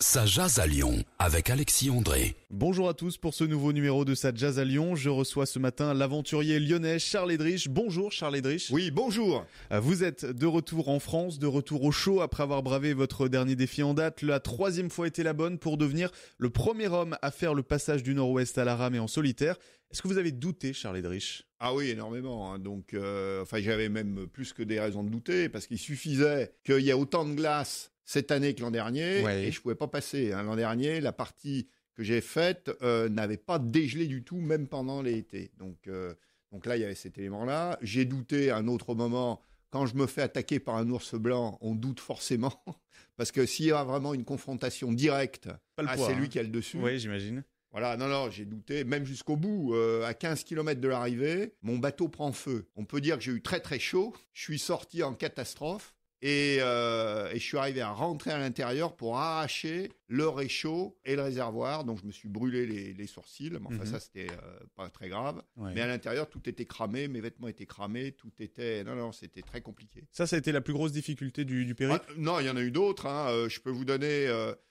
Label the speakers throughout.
Speaker 1: Sa jazz à Lyon avec Alexis André. Bonjour à tous pour ce nouveau numéro de Sa jazz à Lyon. Je reçois ce matin l'aventurier lyonnais Charles Edrich. Bonjour Charles Edrich. Oui, bonjour. Euh, vous êtes de retour en France, de retour au show après avoir bravé votre dernier défi en date. La troisième fois était la bonne pour devenir le premier homme à faire le passage du Nord-Ouest à la rame et en solitaire.
Speaker 2: Est-ce que vous avez douté Charles Edrich ah oui, énormément. Hein. Donc, euh, enfin, j'avais même plus que des raisons de douter, parce qu'il suffisait qu'il y ait autant de glace cette année que l'an dernier, et je pouvais pas passer. Hein. L'an dernier, la partie que j'ai faite euh, n'avait pas dégelé du tout, même pendant l'été. Donc, euh, donc là, il y avait cet élément-là. J'ai douté à un autre moment. Quand je me fais attaquer par un ours blanc, on doute forcément. Parce que s'il y a vraiment une confrontation directe, c'est hein. lui qui a le dessus. Oui, j'imagine. Voilà, non, non, j'ai douté, même jusqu'au bout, euh, à 15 km de l'arrivée, mon bateau prend feu. On peut dire que j'ai eu très très chaud, je suis sorti en catastrophe, euh, et, je suis arrivé à rentrer à l'intérieur pour arracher le réchaud et le réservoir. Donc je me suis brûlé les, sourcils. Mais enfin, mhm. ça, c'était euh, pas très grave. Mais à l'intérieur, tout était cramé. Mes vêtements étaient cramés. Tout était. Non, non, c'était très compliqué. Ça, ça a été la plus grosse difficulté du, du périple ah, Non, il y en a eu d'autres. Hein. Euh, je peux vous donner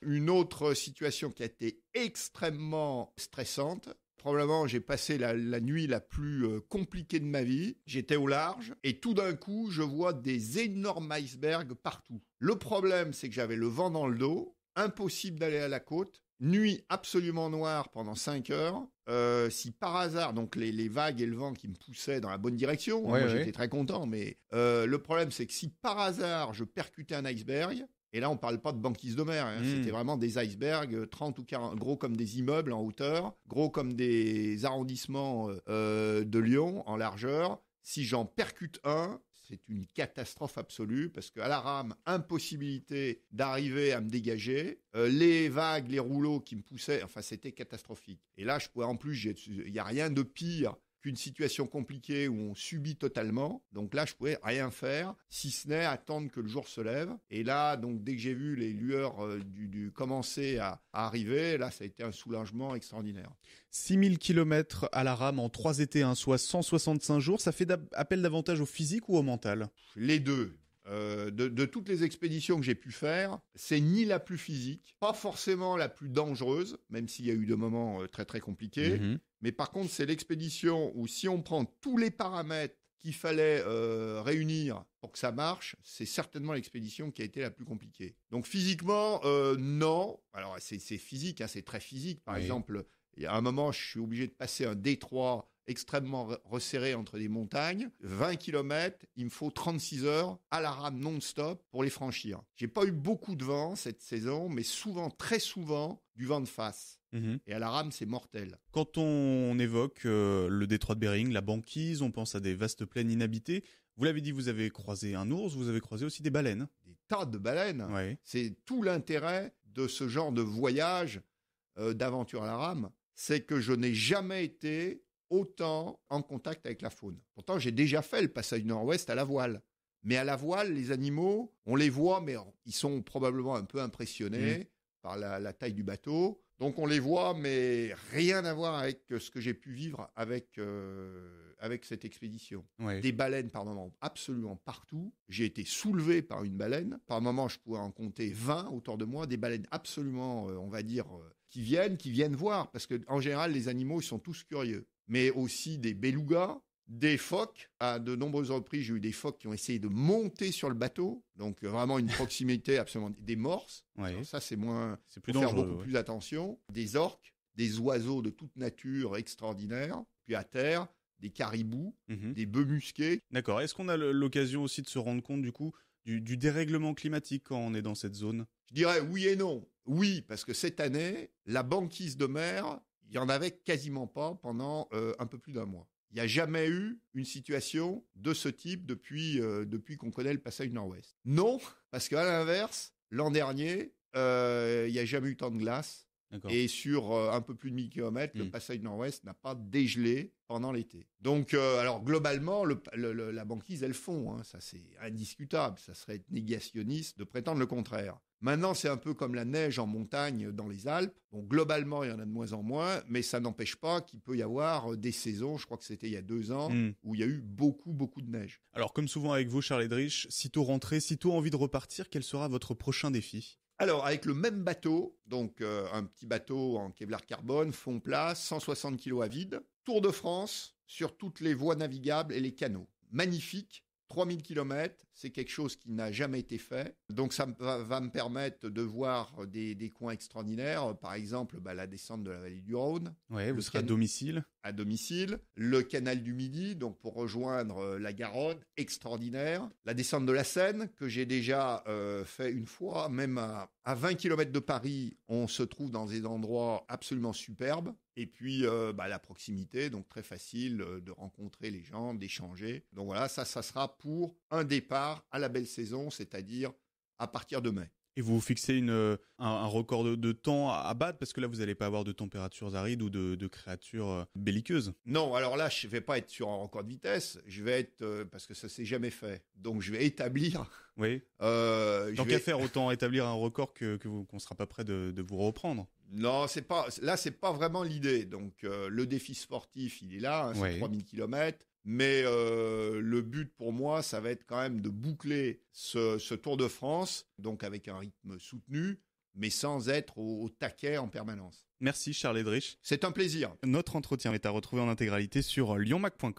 Speaker 2: une autre situation qui a été extrêmement stressante. Probablement, j'ai passé la, nuit la plus euh, compliquée de ma vie. J'étais au large et tout d'un coup, je vois des énormes icebergs partout. Le problème, c'est que j'avais le vent dans le dos, impossible d'aller à la côte, nuit absolument noire pendant 5 heures. Euh, si par hasard, donc les, vagues et le vent qui me poussaient dans la bonne direction, hein, j'étais très content, mais euh, le problème c'est que si par hasard je percutais un iceberg, et là, on ne parle pas de banquise de mer. Hein. Mmh. C'était vraiment des icebergs, 30 euh, ou 40, gros comme des immeubles en hauteur, gros comme des arrondissements euh, euh, de Lyon en largeur. Si j'en percute un, c'est une catastrophe absolue parce qu'à la rame, impossibilité d'arriver à me dégager. les vagues, les rouleaux qui me poussaient, enfin, c'était catastrophique. Et là, je en plus, il n'y a rien de pire une situation compliquée où on subit totalement. Donc là, je pouvais rien faire, si ce n'est attendre que le jour se lève. Et là, donc dès que j'ai vu les lueurs euh, du, commencer à, arriver, là, ça a été un soulagement extraordinaire. 6000 km à
Speaker 1: la rame en trois étés, hein, soit 165 jours, ça fait appel davantage au physique ou au mental Les
Speaker 2: deux. Euh, de, toutes les expéditions que j'ai pu faire, c'est ni la plus physique, pas forcément la plus dangereuse, même s'il y a eu des moments euh, très très compliqués, mhm. Mais par contre, c'est l'expédition où si on prend tous les paramètres qu'il fallait euh, réunir pour que ça marche, c'est certainement l'expédition qui a été la plus compliquée. Donc physiquement, euh, non. Alors c'est physique, hein, c'est très physique. Par exemple, il y a un moment, je suis obligé de passer un détroit extrêmement resserré entre des montagnes. 20 km, il me faut 36 heures à la rame non-stop pour les franchir. J'ai pas eu beaucoup de vent cette saison, mais souvent, très souvent, du vent de face. Mhm. Et à la rame, c'est mortel. Quand on évoque
Speaker 1: euh, le détroit de Bering, la banquise, on pense à des vastes plaines inhabitées. Vous l'avez dit, vous avez croisé
Speaker 2: un ours, vous avez croisé aussi des baleines. Des tas de baleines. C'est tout l'intérêt de ce genre de voyage, euh, d'aventure à la rame, c'est que je n'ai jamais été autant en contact avec la faune. Pourtant, j'ai déjà fait le passage nord-ouest à la voile. Mais à la voile, les animaux, on les voit, mais ils sont probablement un peu impressionnés mhm. par la, taille du bateau. Donc on les voit, mais rien à voir avec euh, ce que j'ai pu vivre avec euh, avec cette expédition. Des baleines par moment, absolument partout. J'ai été soulevé par une baleine. Par moment, je pouvais en compter 20 autour de moi. Des baleines absolument, euh, on va dire, qui viennent, qui viennent voir, parce que en général, les animaux, ils sont tous curieux. Mais aussi des belugas, des phoques. À de nombreuses reprises, j'ai eu des phoques qui ont essayé de monter sur le bateau. Donc, vraiment une proximité absolument. Des morses. ça, c'est moins. C'est plus dangereux. faire beaucoup plus attention. Des orques, des oiseaux de toute nature extraordinaires. Puis à terre, des caribous,
Speaker 1: mhm. des bœufs musqués. D'accord. Est-ce qu'on a l'occasion aussi de se rendre compte, du coup, du, dérèglement climatique quand on est dans cette zone Je dirais oui et non. Oui,
Speaker 2: parce que cette année, la banquise de mer, il n'y en avait quasiment pas pendant euh, un peu plus d'un mois. Il n'y a jamais eu une situation de ce type depuis, euh, depuis qu'on connaît le passage nord-ouest. Non, parce qu'à l'inverse, l'an dernier, euh, il n'y a jamais eu tant de glace. Et sur euh, un peu plus de 1000 km, le hmm. passage nord-ouest n'a pas dégelé pendant l'été. Donc, alors globalement, le, la banquise, elle fond, hein. ça c'est indiscutable, ça serait négationniste de prétendre le contraire. Maintenant, c'est un peu comme la neige en montagne euh, dans les Alpes. Bon, globalement, il y en a de moins en moins, mais ça n'empêche pas qu'il peut y avoir euh, des saisons, je crois que c'était il y a deux ans, hmm. où il y a eu beaucoup, beaucoup de neige.
Speaker 1: Alors, comme souvent avec vous, Charles Edrich, sitôt rentré, sitôt envie de repartir, quel sera votre prochain défi
Speaker 2: alors, avec le même bateau, donc euh, un petit bateau en Kevlar carbone, fond plat, 160 kg à vide, Tour de France sur toutes les voies navigables et les canaux. Magnifique, 3000 km, c'est quelque chose qui n'a jamais été fait. Donc ça va, me permettre de voir des, coins extraordinaires, par exemple bah, la descente de la vallée du Rhône. Ouais, vous serez à domicile. À domicile. Le canal du Midi, donc pour rejoindre euh, la Garonne, extraordinaire. La descente de la Seine, que j'ai déjà euh, fait une fois, même à, à 20 km de Paris, on se trouve dans des endroits absolument superbes. Et puis euh, bah, la proximité, donc très facile euh, de rencontrer les gens, d'échanger. Donc voilà, ça, ça sera pour un départ à la belle saison, c'est-à-dire à partir de mai.
Speaker 1: Et vous fixez une, euh, un, record de, temps à battre parce que là, vous n'allez pas avoir de températures arides ou de, créatures belliqueuses.
Speaker 2: Non, alors là, je ne vais pas être sur un record de vitesse. Je vais être, parce que ça s'est jamais fait. Donc, je vais établir. Oui. Euh, Tant qu'à faire, autant
Speaker 1: établir un record que, qu'on ne sera pas prêt de vous reprendre.
Speaker 2: Non, c'est pas là, c'est pas vraiment l'idée. Donc euh, le défi sportif, il est là, hein, c'est 3000 km. Mais euh, le but pour moi, ça va être quand même de boucler ce, Tour de France, donc avec un rythme soutenu, mais sans être au, taquet en permanence.
Speaker 1: Merci Charles Edrich. C'est un plaisir. Notre entretien est à retrouver en intégralité sur lyonmac.com.